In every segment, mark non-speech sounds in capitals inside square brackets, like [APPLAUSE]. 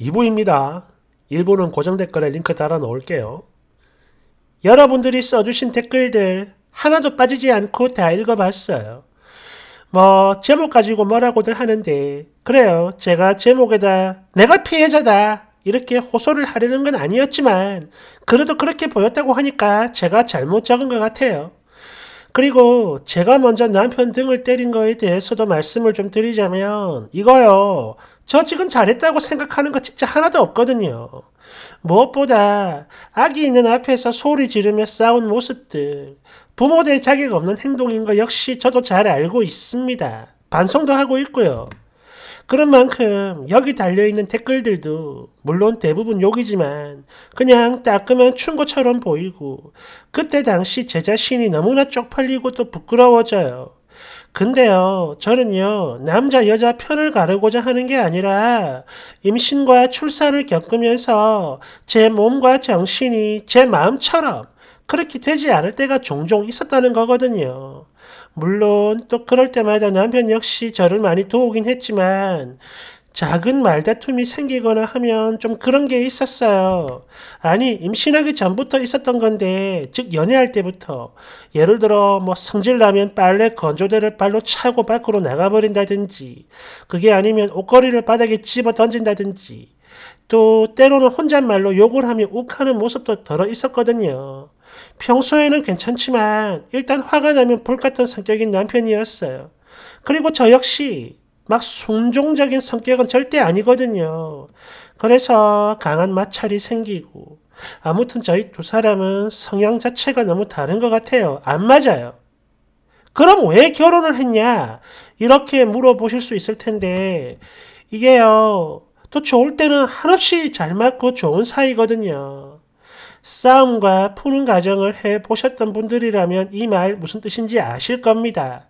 2부입니다. 일부는 고정 댓글에 링크 달아 놓을게요. 여러분들이 써주신 댓글들 하나도 빠지지 않고 다 읽어봤어요. 뭐 제목 가지고 뭐라고들 하는데 그래요. 제가 제목에다 내가 피해자다 이렇게 호소를 하려는 건 아니었지만 그래도 그렇게 보였다고 하니까 제가 잘못 적은 것 같아요. 그리고 제가 먼저 남편 등을 때린 거에 대해서도 말씀을 좀 드리자면 이거요. 저 지금 잘했다고 생각하는 거 진짜 하나도 없거든요. 무엇보다 아기 있는 앞에서 소리 지르며 싸운 모습들, 부모 될 자격 없는 행동인 거 역시 저도 잘 알고 있습니다. 반성도 하고 있고요. 그런 만큼 여기 달려있는 댓글들도 물론 대부분 욕이지만 그냥 따끔한 충고처럼 보이고 그때 당시 제 자신이 너무나 쪽팔리고 또 부끄러워져요. 근데요, 저는요, 남자, 여자 편을 가르고자 하는 게 아니라 임신과 출산을 겪으면서 제 몸과 정신이 제 마음처럼 그렇게 되지 않을 때가 종종 있었다는 거거든요. 물론 또 그럴 때마다 남편 역시 저를 많이 도우긴 했지만 작은 말다툼이 생기거나 하면 좀 그런 게 있었어요. 아니, 임신하기 전부터 있었던 건데, 즉, 연애할 때부터. 예를 들어, 뭐, 성질나면 빨래 건조대를 발로 차고 밖으로 나가버린다든지, 그게 아니면 옷걸이를 바닥에 집어 던진다든지, 또, 때로는 혼잣말로 욕을 하며 욱하는 모습도 더어 있었거든요. 평소에는 괜찮지만, 일단 화가 나면 불같은 성격인 남편이었어요. 그리고 저 역시 막 순종적인 성격은 절대 아니거든요. 그래서 강한 마찰이 생기고 아무튼 저희 두 사람은 성향 자체가 너무 다른 것 같아요. 안 맞아요. 그럼 왜 결혼을 했냐? 이렇게 물어보실 수 있을 텐데 이게요. 또 좋을 때는 한없이 잘 맞고 좋은 사이거든요. 싸움과 푸는 과정을 해 보셨던 분들이라면 이 말 무슨 뜻인지 아실 겁니다.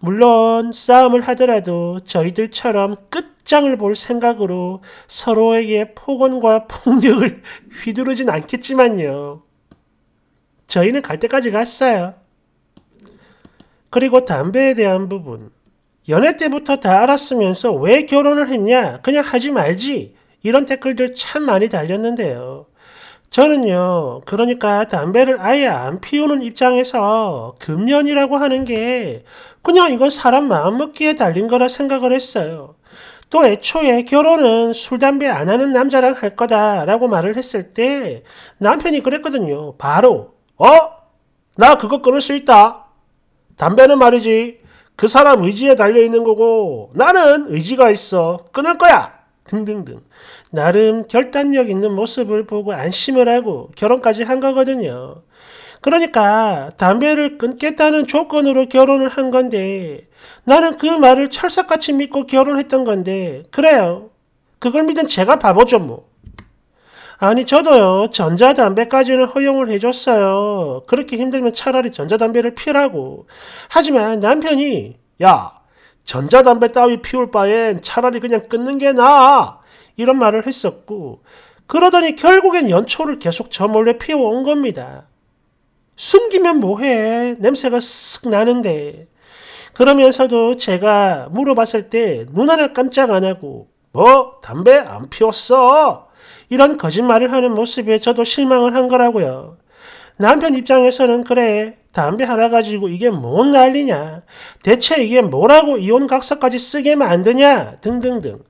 물론 싸움을 하더라도 저희들처럼 끝장을 볼 생각으로 서로에게 폭언과 [LAUGHS] 폭력을 휘두르진 않겠지만요. 저희는 갈 때까지 갔어요. 그리고 담배에 대한 부분. 연애 때부터 다 알았으면서 왜 결혼을 했냐? 그냥 하지 말지. 이런 댓글들 참 많이 달렸는데요. 저는요, 그러니까 담배를 아예 안 피우는 입장에서 금연이라고 하는 게 그냥 이건 사람 마음먹기에 달린 거라 생각을 했어요. 또 애초에 결혼은 술, 담배 안 하는 남자랑 할 거다라고 말을 했을 때 남편이 그랬거든요. 바로, 어? 나 그거 끊을 수 있다. 담배는 말이지. 그 사람 의지에 달려 있는 거고 나는 의지가 있어. 끊을 거야. 등등등 나름 결단력 있는 모습을 보고 안심을 하고 결혼까지 한 거거든요. 그러니까 담배를 끊겠다는 조건으로 결혼을 한 건데 나는 그 말을 철석같이 믿고 결혼했던 건데 그래요. 그걸 믿은 제가 바보죠 뭐. 아니 저도요 전자담배까지는 허용을 해줬어요. 그렇게 힘들면 차라리 전자담배를 피라고. 하지만 남편이 야 전자담배 따위 피울 바엔 차라리 그냥 끊는 게 나아. 이런 말을 했었고, 그러더니 결국엔 연초를 계속 저 몰래 피워온 겁니다. 숨기면 뭐해. 냄새가 쓱 나는데. 그러면서도 제가 물어봤을 때 눈 하나 깜짝 안 하고, 뭐, 담배 안 피웠어? 이런 거짓말을 하는 모습에 저도 실망을 한 거라고요. 남편 입장에서는 그래 담배 하나 가지고 이게 뭔 난리냐 대체 이게 뭐라고 이혼각서까지 쓰게 만드냐 등등등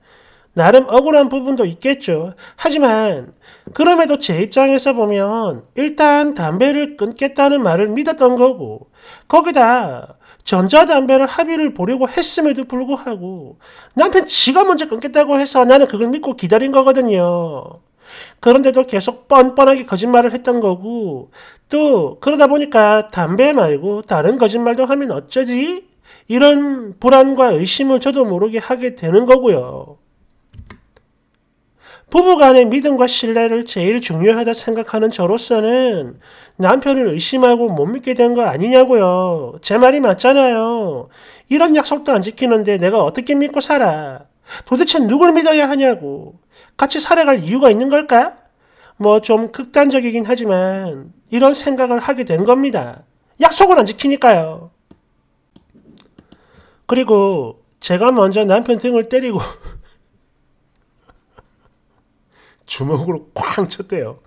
나름 억울한 부분도 있겠죠. 하지만 그럼에도 제 입장에서 보면 일단 담배를 끊겠다는 말을 믿었던 거고 거기다 전자담배를 합의를 보려고 했음에도 불구하고 남편 지가 먼저 끊겠다고 해서 나는 그걸 믿고 기다린 거거든요. 그런데도 계속 뻔뻔하게 거짓말을 했던 거고 또 그러다 보니까 담배 말고 다른 거짓말도 하면 어쩌지? 이런 불안과 의심을 저도 모르게 하게 되는 거고요. 부부간의 믿음과 신뢰를 제일 중요하다 생각하는 저로서는 남편을 의심하고 못 믿게 된 거 아니냐고요. 제 말이 맞잖아요. 이런 약속도 안 지키는데 내가 어떻게 믿고 살아? 도대체 누굴 믿어야 하냐고. 같이 살아갈 이유가 있는 걸까? 뭐 좀 극단적이긴 하지만 이런 생각을 하게 된 겁니다. 약속을 안 지키니까요. 그리고 제가 먼저 남편 등을 때리고 [LAUGHS] 주먹으로 쾅 쳤대요.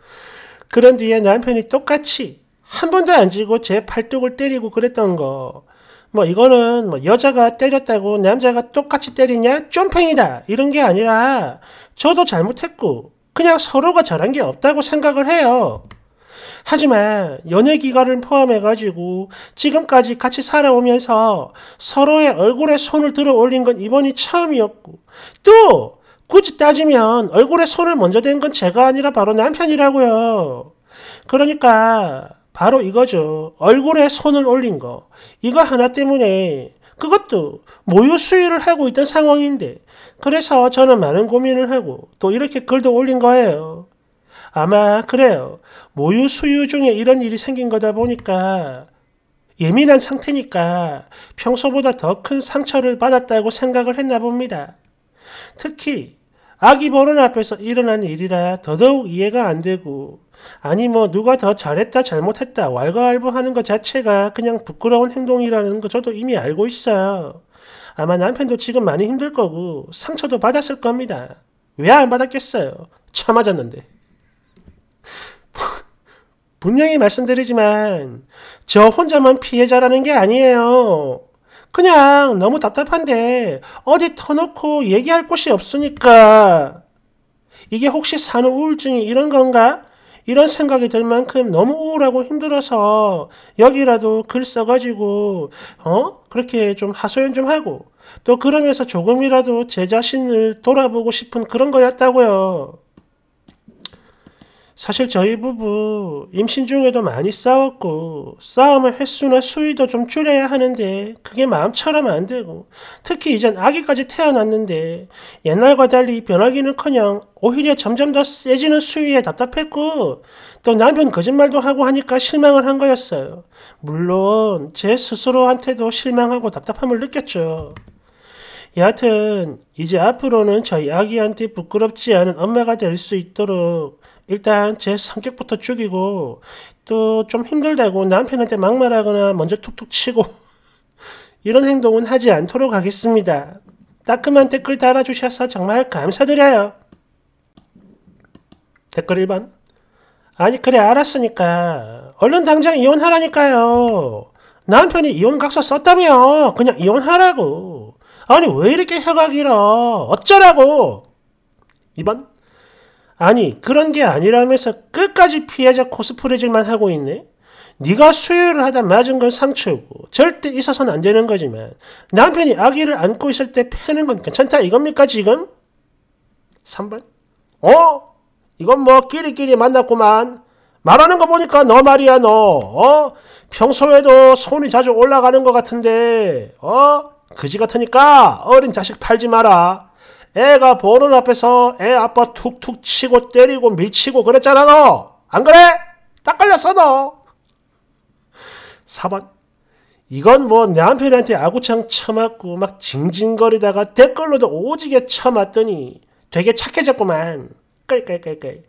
그런 뒤에 남편이 똑같이 한 번도 안 지고 제 팔뚝을 때리고 그랬던 거뭐 이거는 뭐 여자가 때렸다고 남자가 똑같이 때리냐 쫌팽이다 이런 게 아니라 저도 잘못했고 그냥 서로가 잘한 게 없다고 생각을 해요. 하지만 연애 기간을 포함해가지고 지금까지 같이 살아오면서 서로의 얼굴에 손을 들어 올린 건 이번이 처음이었고 또 굳이 따지면 얼굴에 손을 먼저 댄 건 제가 아니라 바로 남편이라고요. 그러니까 바로 이거죠. 얼굴에 손을 올린 거. 이거 하나 때문에 그것도 모유 수유를 하고 있던 상황인데 그래서 저는 많은 고민을 하고 또 이렇게 글도 올린 거예요. 아마 그래요. 모유 수유 중에 이런 일이 생긴 거다 보니까 예민한 상태니까 평소보다 더 큰 상처를 받았다고 생각을 했나 봅니다. 특히 아기 보는 앞에서 일어난 일이라 더더욱 이해가 안 되고 아니 뭐 누가 더 잘했다 잘못했다 왈가왈부하는 것 자체가 그냥 부끄러운 행동이라는 거 저도 이미 알고 있어요. 아마 남편도 지금 많이 힘들 거고 상처도 받았을 겁니다. 왜 안 받았겠어요? 차 맞았는데. [LAUGHS] 분명히 말씀드리지만 저 혼자만 피해자라는 게 아니에요. 그냥 너무 답답한데 어디 터놓고 얘기할 곳이 없으니까 이게 혹시 산후 우울증이 이런 건가? 이런 생각이 들 만큼 너무 우울하고 힘들어서 여기라도 글 써가지고 어 그렇게 좀 하소연 좀 하고 또 그러면서 조금이라도 제 자신을 돌아보고 싶은 그런 거였다고요. 사실 저희 부부 임신 중에도 많이 싸웠고 싸움의 횟수나 수위도 좀 줄여야 하는데 그게 마음처럼 안 되고 특히 이젠 아기까지 태어났는데 옛날과 달리 변하기는커녕 오히려 점점 더 세지는 수위에 답답했고 또 남편 거짓말도 하고 하니까 실망을 한 거였어요. 물론 제 스스로한테도 실망하고 답답함을 느꼈죠. 여하튼 이제 앞으로는 저희 아기한테 부끄럽지 않은 엄마가 될 수 있도록 일단 제 성격부터 죽이고 또 좀 힘들다고 남편한테 막말하거나 먼저 툭툭 치고 [LAUGHS] 이런 행동은 하지 않도록 하겠습니다. 따끔한 댓글 달아주셔서 정말 감사드려요. 댓글 1번 아니 그래 알았으니까 얼른 당장 이혼하라니까요. 남편이 이혼각서 썼다며 그냥 이혼하라고 아니 왜 이렇게 혀가 길어 어쩌라고 2번 아니 그런 게 아니라면서 끝까지 피해자 코스프레질만 하고 있네. 네가 수유를 하다 맞은 건 상처고 절대 있어서는 안 되는 거지만 남편이 아기를 안고 있을 때 패는 건 괜찮다 이겁니까 지금? 3번 어? 이건 뭐 끼리끼리 만났구만 말하는 거 보니까 너 말이야 너 어? 평소에도 손이 자주 올라가는 것 같은데 어? 그지 같으니까 어린 자식 팔지 마라 애가 보는 앞에서 애 아빠 툭툭 치고 때리고 밀치고 그랬잖아 너. 안 그래? 딱 걸렸어 너. 4번. 이건 뭐 남편한테 아구창 쳐맞고 막 징징거리다가 댓글로도 오지게 쳐맞더니 되게 착해졌구만. 끌끌끌끌.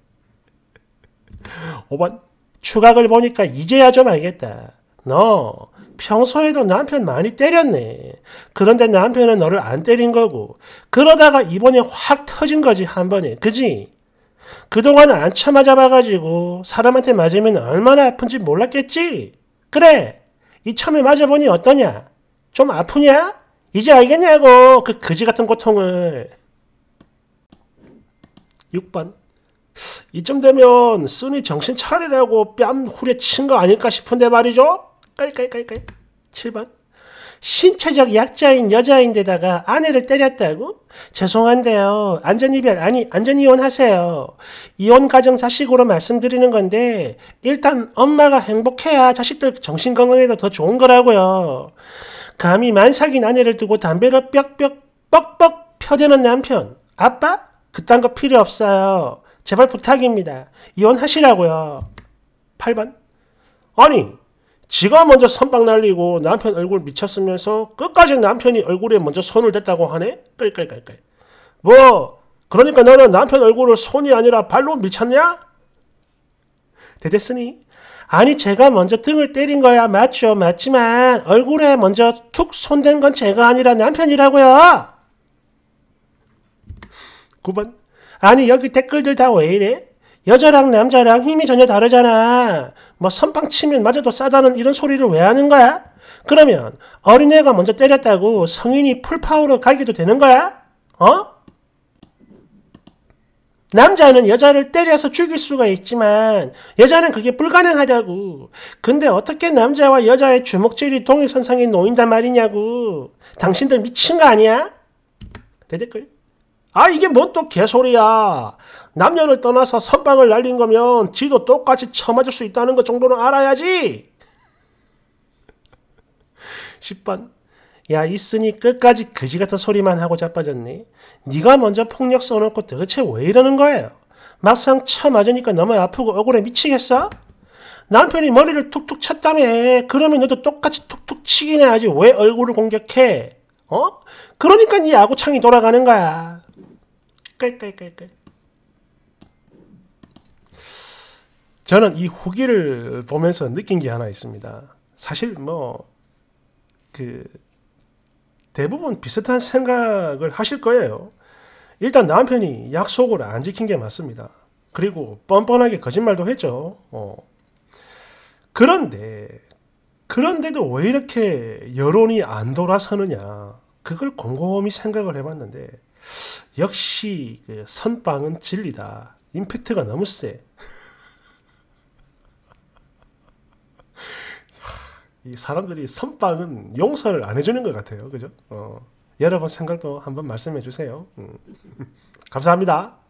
5번. 추각을 보니까 이제야 좀 알겠다. 너 평소에도 남편 많이 때렸네. 그런데 남편은 너를 안 때린 거고. 그러다가 이번에 확 터진 거지, 한 번에. 그지? 그동안 안 쳐맞아봐가지고 사람한테 맞으면 얼마나 아픈지 몰랐겠지? 그래! 이참에 맞아보니 어떠냐? 좀 아프냐? 이제 알겠냐고! 그 그지 같은 고통을. 6번. 이쯤 되면 쓰니 정신 차리라고 뺨 후려친 거 아닐까 싶은데 말이죠? 깔깔깔깔. 7번. 신체적 약자인 여자인데다가 아내를 때렸다고? 죄송한데요. 안전이별, 아니, 안전이혼 하세요. 이혼 가정 자식으로 말씀드리는 건데, 일단 엄마가 행복해야 자식들 정신건강에도 더 좋은 거라고요. 감히 만삭인 아내를 두고 담배를 뿅뿅, 뻑뻑 펴대는 남편. 아빠? 그딴 거 필요 없어요. 제발 부탁입니다. 이혼하시라고요. 8번. 아니, 지가 먼저 선빵 날리고 남편 얼굴 미쳤으면서 끝까지 남편이 얼굴에 먼저 손을 댔다고 하네? 끌끌끌끌. 뭐, 그러니까 너는 남편 얼굴을 손이 아니라 발로 미쳤냐 대댔으니 아니 제가 먼저 등을 때린 거야 맞죠 맞지만 얼굴에 먼저 툭 손댄 건 제가 아니라 남편이라고요. 9번 아니 여기 댓글들 다 왜 이래? 여자랑 남자랑 힘이 전혀 다르잖아. 뭐 선빵 치면 맞아도 싸다는 이런 소리를 왜 하는 거야? 그러면 어린애가 먼저 때렸다고 성인이 풀파워로 가기도 되는 거야? 어? 남자는 여자를 때려서 죽일 수가 있지만 여자는 그게 불가능하다고. 근데 어떻게 남자와 여자의 주먹질이 동일선상에 놓인단 말이냐고. 당신들 미친 거 아니야? 대댓글. 아 이게 뭔 또 개소리야. 남녀를 떠나서 선방을 날린 거면 지도 똑같이 쳐맞을 수 있다는 것 정도는 알아야지. 10번 [LAUGHS] 야 있으니 끝까지 그지 같은 소리만 하고 자빠졌니? 네가 먼저 폭력 써놓고 도대체 왜 이러는 거예요? 막상 쳐맞으니까 너무 아프고 억울해 미치겠어? 남편이 머리를 툭툭 쳤다며 그러면 너도 똑같이 툭툭 치긴 해야지 왜 얼굴을 공격해? 어? 그러니까 이 네 야구창이 돌아가는 거야. 깔깔깔깔. 저는 이 후기를 보면서 느낀 게 하나 있습니다. 사실 뭐 그 대부분 비슷한 생각을 하실 거예요. 일단 남편이 약속을 안 지킨 게 맞습니다. 그리고 뻔뻔하게 거짓말도 했죠. 어. 그런데 그런데도 왜 이렇게 여론이 안 돌아서느냐? 그걸 곰곰이 생각을 해봤는데 역시 그 선빵은 진리다. 임팩트가 너무 세. [LAUGHS] 이 사람들이 선빵은 용서를 안 해주는 것 같아요. 그죠? 어, 여러분 생각도 한번 말씀해 주세요. 음. [LAUGHS] 감사합니다.